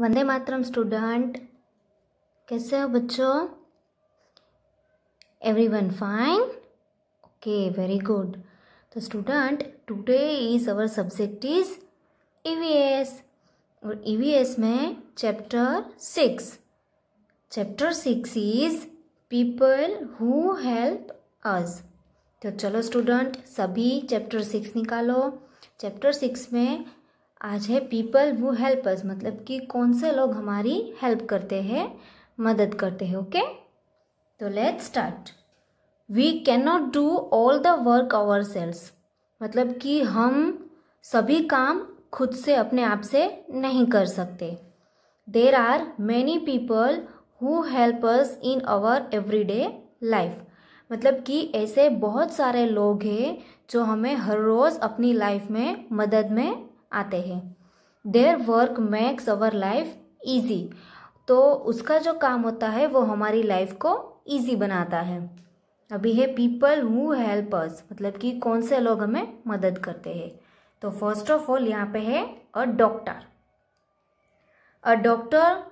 वंदे मातरम student कैसे हो बच्चों everyone fine okay very good तो student today is our subject is EVS और ईवीएस e में chapter six chapter six is people who help us तो चलो स्टूडेंट सभी चैप्टर सिक्स निकालो चैप्टर सिक्स में आज है पीपल वो हेल्प अस मतलब कि कौन से लोग हमारी हेल्प करते हैं मदद करते हैं ओके तो let start we can not do all the work ourselves मतलब कि हम सभी काम खुद से अपने आप से नहीं कर सकते there are many people who help us in our everyday life मतलब कि ऐसे बहुत सारे लोग हैं जो हमें हर रोज़ अपनी लाइफ में मदद में आते हैं their work makes our life easy तो उसका जो काम होता है वो हमारी लाइफ को ईजी बनाता है अभी है पीपल हु हेल्प अस मतलब कि कौन से लोग हमें मदद करते हैं तो फर्स्ट ऑफ ऑल यहाँ पे है a doctor a doctor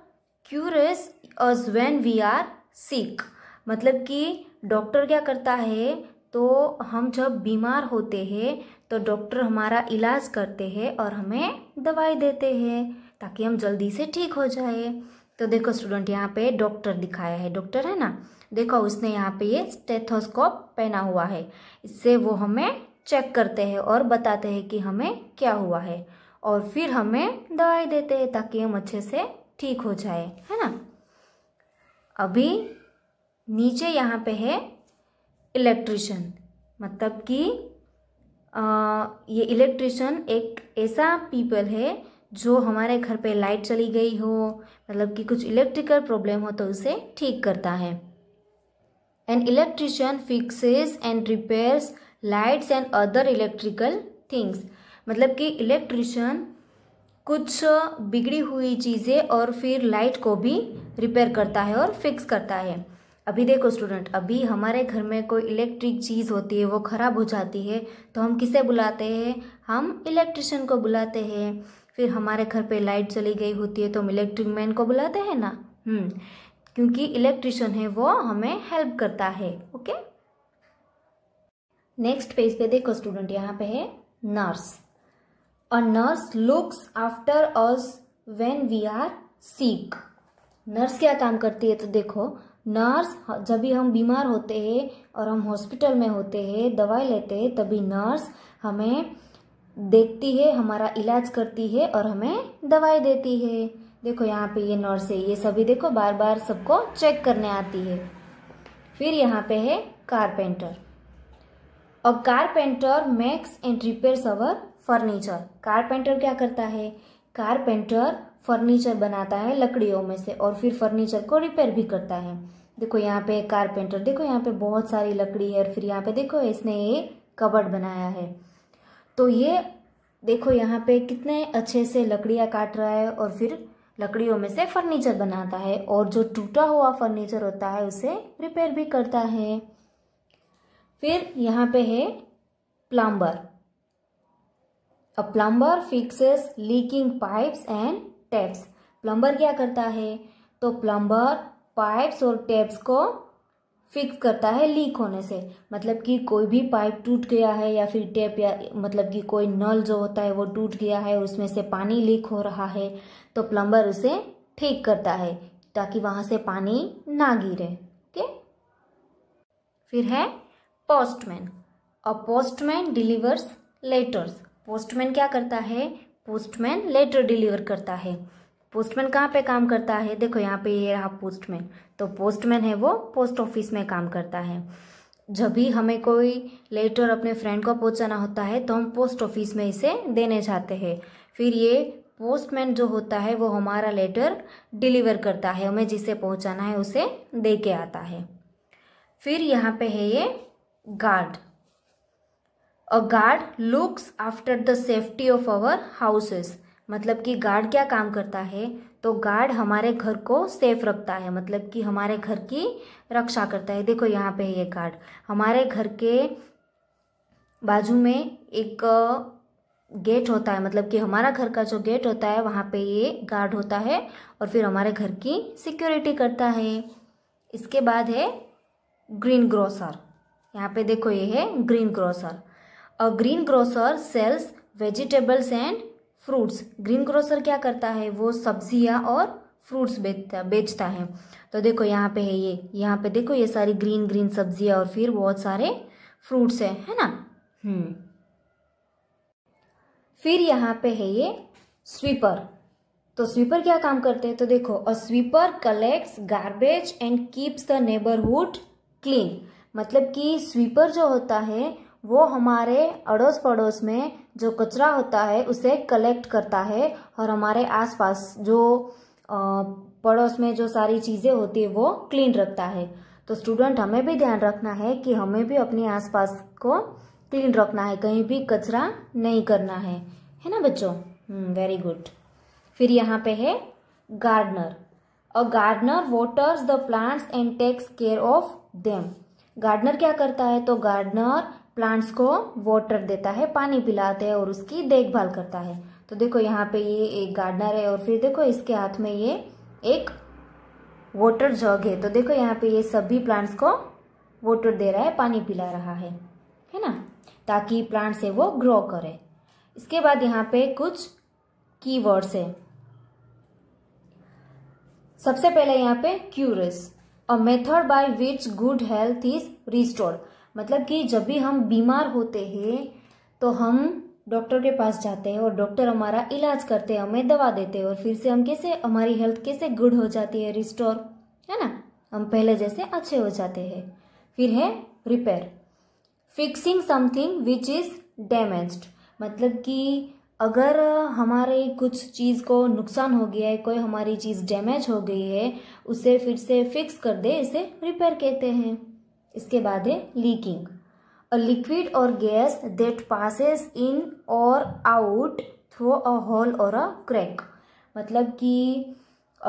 cures us when we are sick मतलब कि डॉक्टर क्या करता है तो हम जब बीमार होते हैं तो डॉक्टर हमारा इलाज करते हैं और हमें दवाई देते हैं ताकि हम जल्दी से ठीक हो जाए तो देखो स्टूडेंट यहाँ पे डॉक्टर दिखाया है डॉक्टर है ना देखो उसने यहाँ पे ये स्टेथोस्कोप पहना हुआ है इससे वो हमें चेक करते हैं और बताते हैं कि हमें क्या हुआ है और फिर हमें दवाई देते हैं ताकि हम अच्छे से ठीक हो जाए है ना अभी नीचे यहाँ पे है इलेक्ट्रिशियन मतलब कि ये इलेक्ट्रिशियन एक ऐसा पीपल है जो हमारे घर पे लाइट चली गई हो मतलब कि कुछ इलेक्ट्रिकल प्रॉब्लम हो तो उसे ठीक करता है an electrician fixes and repairs lights and other electrical things मतलब कि इलेक्ट्रिशियन कुछ बिगड़ी हुई चीज़ें और फिर लाइट को भी रिपेयर करता है और फिक्स करता है अभी देखो स्टूडेंट अभी हमारे घर में कोई इलेक्ट्रिक चीज़ होती है वो ख़राब हो जाती है तो हम किसे बुलाते हैं हम इलेक्ट्रिशियन को बुलाते हैं फिर हमारे घर पे लाइट चली गई होती है तो हम इलेक्ट्रिक मैन को बुलाते हैं ना हम्म, क्योंकि इलेक्ट्रिशियन है वो हमें हेल्प करता है ओके नेक्स्ट पेज पे देखो स्टूडेंट यहाँ पे है nurse a nurse looks after us when we are sick nurse क्या काम करती है तो देखो नर्स हाँ, जब भी हम बीमार होते हैं और हम हॉस्पिटल में होते हैं दवाई लेते हैं तभी नर्स हमें देखती है हमारा इलाज करती है और हमें दवाई देती है देखो यहाँ पे ये नर्स है ये सभी देखो बार बार सबको चेक करने आती है फिर यहाँ पे है कारपेंटर और carpenter makes and repairs our furniture carpenter क्या करता है कारपेंटर फर्नीचर बनाता है लकड़ियों में से और फिर फर्नीचर को रिपेयर भी करता है देखो यहाँ पे कारपेंटर देखो यहाँ पे बहुत सारी लकड़ी है और फिर यहाँ पे देखो इसने ये कबर्ड बनाया है तो ये देखो यहाँ पे कितने अच्छे से लकड़ियाँ काट रहा है और फिर लकड़ियों में से फर्नीचर बनाता है और जो टूटा हुआ फर्नीचर होता है उसे रिपेयर भी करता है फिर यहाँ पे है plumber a plumber fixes leaking pipes and taps plumber क्या करता है तो प्लम्बर पाइप्स और टैप्स को फिक्स करता है लीक होने से मतलब कि कोई भी पाइप टूट गया है या फिर टेप या मतलब कि कोई नल जो होता है वो टूट गया है उसमें से पानी लीक हो रहा है तो प्लम्बर उसे ठीक करता है ताकि वहाँ से पानी ना गिरे ओके फिर है postman a postman delivers letters postman क्या करता है पोस्टमैन लेटर डिलीवर करता है पोस्टमैन कहाँ पे काम करता है देखो यहाँ पे ये रहा पोस्टमैन तो पोस्टमैन है वो पोस्ट ऑफिस में काम करता है जब भी हमें कोई लेटर अपने फ्रेंड को पहुँचाना होता है तो हम पोस्ट ऑफिस में इसे देने जाते हैं फिर ये पोस्टमैन जो होता है वो हमारा लेटर डिलीवर करता है हमें जिसे पहुँचाना है उसे दे के आता है फिर यहाँ पे है ये guard a guard looks after the safety of our houses मतलब कि गार्ड क्या काम करता है तो गार्ड हमारे घर को सेफ रखता है मतलब कि हमारे घर की रक्षा करता है देखो यहाँ पे है ये गार्ड हमारे घर के बाजू में एक गेट होता है मतलब कि हमारा घर का जो गेट होता है वहाँ पे ये गार्ड होता है और फिर हमारे घर की सिक्योरिटी करता है इसके बाद है ग्रीन ग्रोसर यहाँ पे देखो ये है green grocer a green grocer sells vegetables and fruits green grocer क्या करता है वो सब्जियाँ और फ्रूट्स बेचता बेचता है तो देखो यहाँ पे है ये यहाँ पे देखो ये सारी ग्रीन ग्रीन सब्जियाँ और फिर बहुत सारे फ्रूट्स है है ना हम्म फिर यहाँ पे है ये स्वीपर तो स्वीपर क्या काम करते हैं तो देखो a sweeper collects garbage and keeps the neighbourhood clean मतलब कि स्वीपर जो होता है वो हमारे अड़ोस पड़ोस में जो कचरा होता है उसे कलेक्ट करता है और हमारे आसपास जो पड़ोस में जो सारी चीज़ें होती है वो क्लीन रखता है तो स्टूडेंट हमें भी ध्यान रखना है कि हमें भी अपने आसपास को क्लीन रखना है कहीं भी कचरा नहीं करना है है ना बच्चों वेरी हम्म, गुड फिर यहाँ पे है gardener a gardener waters the plants and takes care of them gardener क्या करता है तो गार्डनर प्लांट्स को वाटर देता है पानी पिलाते हैं और उसकी देखभाल करता है तो देखो यहाँ पे ये एक गार्डनर है और फिर देखो इसके हाथ में ये एक वाटर जग है तो देखो यहाँ पे ये सभी प्लांट्स को वाटर दे रहा है पानी पिला रहा है है ना ताकि प्लांट्स से वो ग्रो करे इसके बाद यहाँ पे कुछ कीवर्ड्स है सबसे पहले यहाँ पे cures a method by which good health is restored मतलब कि जब भी हम बीमार होते हैं तो हम डॉक्टर के पास जाते हैं और डॉक्टर हमारा इलाज करते हैं हमें दवा देते हैं और फिर से हम कैसे हमारी हेल्थ कैसे गुड हो जाती है रिस्टोर है ना हम पहले जैसे अच्छे हो जाते हैं फिर है repair fixing something which is damaged मतलब कि अगर हमारे कुछ चीज़ को नुकसान हो गया है कोई हमारी चीज़ डैमेज हो गई है उसे फिर से फिक्स कर दे इसे रिपेयर कहते हैं इसके बाद है leaking a liquid or gas that passes in or out through a whole और अ क्रैक मतलब कि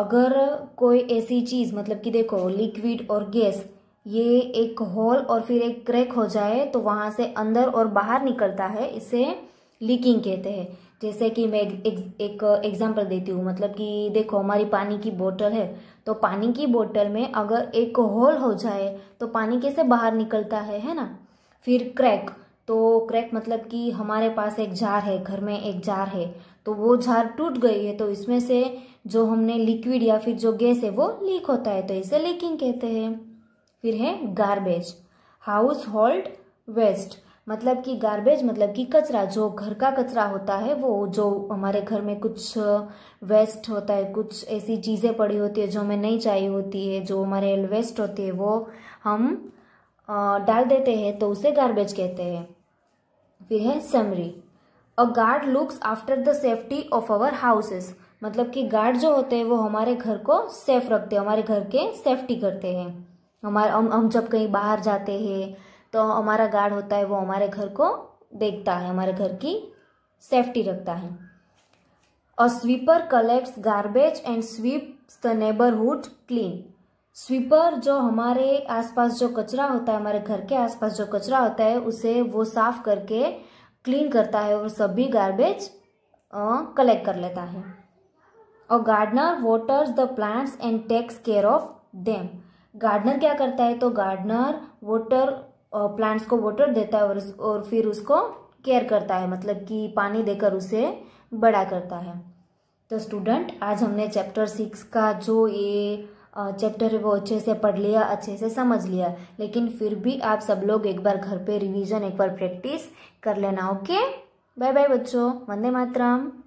अगर कोई ऐसी चीज़ मतलब कि देखो लिक्विड और गैस ये एक होल और फिर एक क्रैक हो जाए तो वहाँ से अंदर और बाहर निकलता है इसे लीकिंग कहते हैं जैसे कि मैं एक एग्जांपल देती हूँ मतलब कि देखो हमारी पानी की बोतल है तो पानी की बोतल में अगर एक होल हो जाए तो पानी कैसे बाहर निकलता है है ना फिर क्रैक तो क्रैक मतलब कि हमारे पास एक जार है घर में एक जार है तो वो जार टूट गई है तो इसमें से जो हमने लिक्विड या फिर जो गैस है वो लीक होता है तो इसे लीकिंग कहते हैं फिर है गार्बेज हाउस होल्ड वेस्ट मतलब कि गार्बेज मतलब कि कचरा जो घर का कचरा होता है वो जो हमारे घर में कुछ वेस्ट होता है कुछ ऐसी चीज़ें पड़ी होती है जो हमें नहीं चाहिए होती है जो हमारे वेस्ट होती है वो हम डाल देते हैं तो उसे गार्बेज कहते हैं फिर है summary a guard looks after the safety of our houses मतलब कि गार्ड जो होते हैं वो हमारे घर को सेफ रखते हैं हमारे घर के सेफ्टी करते हैं हमारे हम हम जब कहीं बाहर जाते हैं तो हमारा गार्ड होता है वो हमारे घर को देखता है हमारे घर की सेफ्टी रखता है a sweeper collects garbage and sweeps the neighbourhood clean sweeper जो हमारे आसपास जो कचरा होता है हमारे घर के आसपास जो कचरा होता है उसे वो साफ करके क्लीन करता है और सभी गार्बेज कलेक्ट कर लेता है और gardener waters the plants and takes care of them gardener क्या करता है तो गार्डनर वोटर प्लांट्स को वाटर देता है और और फिर उसको केयर करता है मतलब कि पानी देकर उसे बड़ा करता है तो स्टूडेंट आज हमने चैप्टर सिक्स का जो ये चैप्टर है वो अच्छे से पढ़ लिया अच्छे से समझ लिया लेकिन फिर भी आप सब लोग एक बार घर पे रिवीजन एक बार प्रैक्टिस कर लेना ओके बाय बाय बच्चों वंदे मातरम